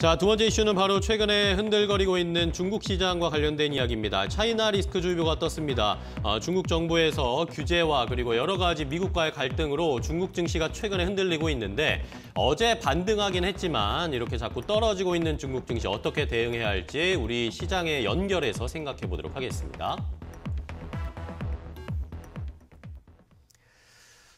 자, 두 번째 이슈는 바로 최근에 흔들거리고 있는 중국 시장과 관련된 이야기입니다. 차이나 리스크 주의보가 떴습니다. 어, 중국 정부에서 규제와 그리고 여러 가지 미국과의 갈등으로 중국 증시가 최근에 흔들리고 있는데 어제 반등하긴 했지만 이렇게 자꾸 떨어지고 있는 중국 증시 어떻게 대응해야 할지 우리 시장에 연결해서 생각해 보도록 하겠습니다.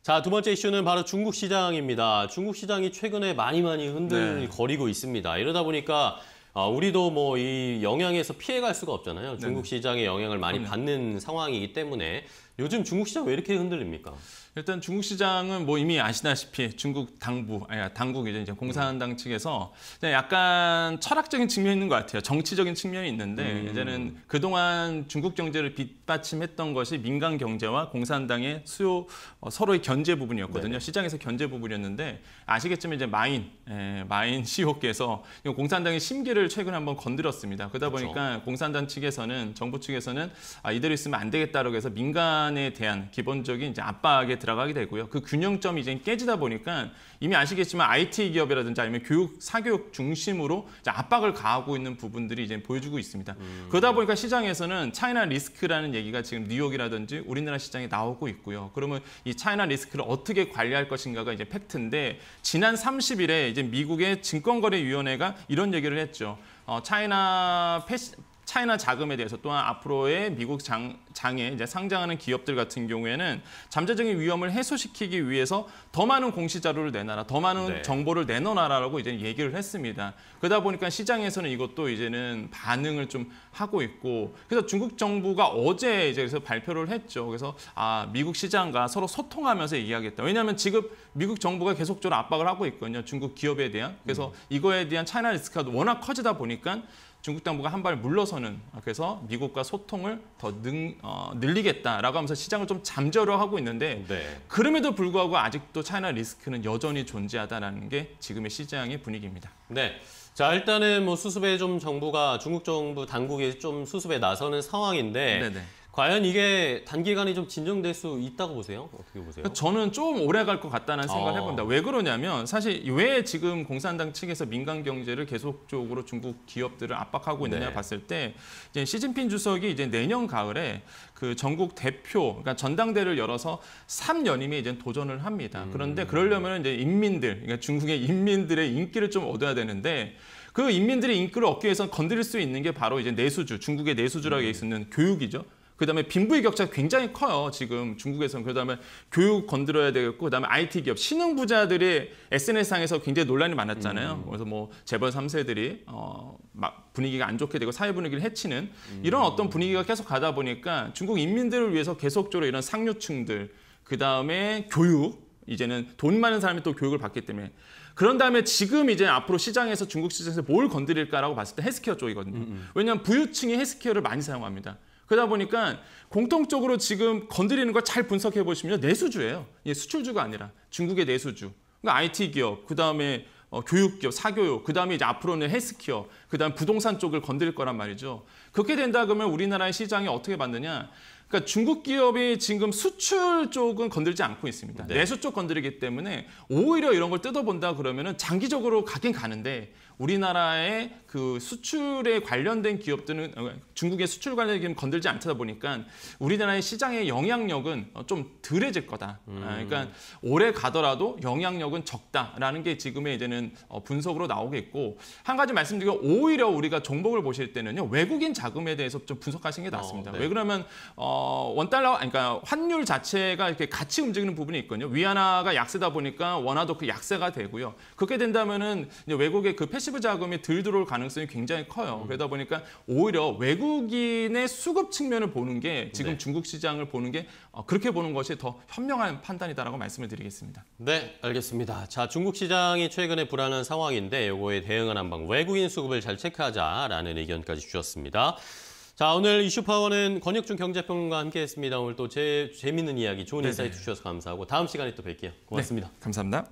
자, 두 번째 이슈는 바로 중국 시장입니다. 중국 시장이 최근에 많이 많이 흔들거리고 네. 있습니다. 이러다 보니까 아, 우리도 뭐 이 영향에서 피해갈 수가 없잖아요. 중국 시장의 영향을 많이 그럼요. 받는 상황이기 때문에 요즘 중국 시장 왜 이렇게 흔들립니까? 일단 중국 시장은 뭐 이미 아시다시피 중국 당부, 아니 당국이죠. 이제 공산당 음. 측에서 약간 철학적인 측면이 있는 것 같아요. 정치적인 측면이 있는데 음. 이제는 그동안 중국 경제를 빗받침했던 것이 민간 경제와 공산당의 수요 어, 서로의 견제 부분이었거든요. 네네. 시장에서 견제 부분이었는데 아시겠지만 이제 마인, 에, 예, 마인 CEO께서 공산당의 심기를 문제를 최근에 한번 건드렸습니다. 그러다 그렇죠. 보니까 공산당 측에서는 정부 측에서는 아, 이대로 있으면 안 되겠다라고 해서 민간에 대한 기본적인 이제 압박에 들어가게 되고요. 그 균형점이 이제 깨지다 보니까 이미 아시겠지만 IT 기업이라든지 아니면 교육 사교육 중심으로 압박을 가하고 있는 부분들이 이제 보여주고 있습니다. 음. 그러다 보니까 시장에서는 차이나 리스크라는 얘기가 지금 뉴욕이라든지 우리나라 시장에 나오고 있고요. 그러면 이 차이나 리스크를 어떻게 관리할 것인가가 이제 팩트인데 지난 30일에 이제 미국의 증권거래위원회가 이런 얘기를 했죠. 어, 차이나 패시, 차이나 자금에 대해서 또한 앞으로의 미국 장, 장에 이제 상장하는 기업들 같은 경우에는 잠재적인 위험을 해소시키기 위해서 더 많은 공시 자료를 내놔라, 더 많은 네. 정보를 내놓아라라고 이제 얘기를 했습니다. 그러다 보니까 시장에서는 이것도 이제는 반응을 좀 하고 있고 그래서 중국 정부가 어제 이제 그래서 발표를 했죠. 그래서 아 미국 시장과 서로 소통하면서 얘기하겠다. 왜냐하면 지금 미국 정부가 계속적으로 압박을 하고 있거든요. 중국 기업에 대한. 그래서 음. 이거에 대한 차이나 리스크가 워낙 커지다 보니까 중국 당부가 한 발 물러서는 아, 그래서 미국과 소통을 더 능, 어, 늘리겠다라고 하면서 시장을 좀 잠재우려 하고 있는데 네. 그럼에도 불구하고 아직도 차이나 리스크는 여전히 존재하다는게 지금의 시장의 분위기입니다. 네. 자 일단은 뭐 수습에 좀 정부가 중국 정부 당국이 좀 수습에 나서는 상황인데 네네. 네. 과연 이게 단기간에 좀 진정될 수 있다고 보세요? 어떻게 보세요? 저는 좀 오래 갈 것 같다는 생각을 아. 해본다. 왜 그러냐면 사실 왜 지금 공산당 측에서 민간 경제를 계속적으로 중국 기업들을 압박하고 있느냐 네. 봤을 때 이제 시진핑 주석이 이제 내년 가을에 그 전국 대표 그러니까 전당대를 열어서 3연임에 이제 도전을 합니다. 음. 그런데 그러려면 이제 인민들 그러니까 중국의 인민들의 인기를 좀 얻어야 되는데 그 인민들의 인기를 얻기 위해서 건드릴 수 있는 게 바로 이제 내수주 중국의 내수주라고 얘기 음. 있는 교육이죠. 그다음에 빈부의 격차가 굉장히 커요. 지금 중국에서는. 그다음에 교육 건드려야 되겠고 그다음에 IT 기업 신흥 부자들이 SNS상에서 굉장히 논란이 많았잖아요. 음. 그래서 뭐 재벌 3세들이 어막 분위기가 안 좋게 되고 사회 분위기를 해치는 음. 이런 어떤 분위기가 계속 가다 보니까 중국 인민들을 위해서 계속적으로 이런 상류층들 그다음에 교육 이제는 돈 많은 사람이 또 교육을 받기 때문에 그런 다음에 지금 이제 앞으로 시장에서 중국 시장에서 뭘 건드릴까라고 봤을 때 헬스케어 쪽이거든요. 음, 음. 왜냐하면 부유층이 헬스케어를 많이 사용합니다. 그러다 보니까 공통적으로 지금 건드리는 걸 잘 분석해 보시면 내수주예요. 예, 수출주가 아니라 중국의 내수주. 그러니까 IT 기업, 그 다음에 어, 교육기업, 사교육, 그 다음에 이제 앞으로는 헬스케어, 그 다음 부동산 쪽을 건드릴 거란 말이죠. 그렇게 된다 그러면 우리나라의 시장이 어떻게 받느냐. 그러니까 중국 기업이 지금 수출 쪽은 건들지 않고 있습니다. 네. 내수 쪽 건드리기 때문에 오히려 이런 걸 뜯어본다 그러면은 장기적으로 가긴 가는데 우리나라의 그 수출에 관련된 기업들은 어, 중국의 수출 관련 기업 건들지 않다 보니까 우리나라의 시장의 영향력은 어, 좀 덜해질 거다. 아, 음. 그러니까 오래 가더라도 영향력은 적다라는 게 지금의 이제는 어, 분석으로 나오겠고 한 가지 말씀드리고 오히려 우리가 종목을 보실 때는요 외국인 자금에 대해서 좀 분석하시는 게 낫습니다. 어, 네. 왜 그러면 어, 어, 원달러, 그러니까 환율 자체가 이렇게 같이 움직이는 부분이 있거든요. 위안화가 약세다 보니까 원화도 그 약세가 되고요. 그렇게 된다면은 외국의 그 패시브 자금이 들 들어올 가능성이 굉장히 커요. 음. 그러다 보니까 오히려 외국인의 수급 측면을 보는 게 지금 네. 중국 시장을 보는 게 어, 그렇게 보는 것이 더 현명한 판단이다라고 말씀을 드리겠습니다. 네, 알겠습니다. 자, 중국 시장이 최근에 불안한 상황인데 이거에 대응하는 방법, 외국인 수급을 잘 체크하자라는 의견까지 주셨습니다. 자 오늘 이슈파워는 권혁준 경제평론가와 함께했습니다. 오늘 또제 재밌는 이야기, 좋은 네. 인사이트 주셔서 감사하고 다음 시간에 또 뵐게요. 고맙습니다. 네, 감사합니다.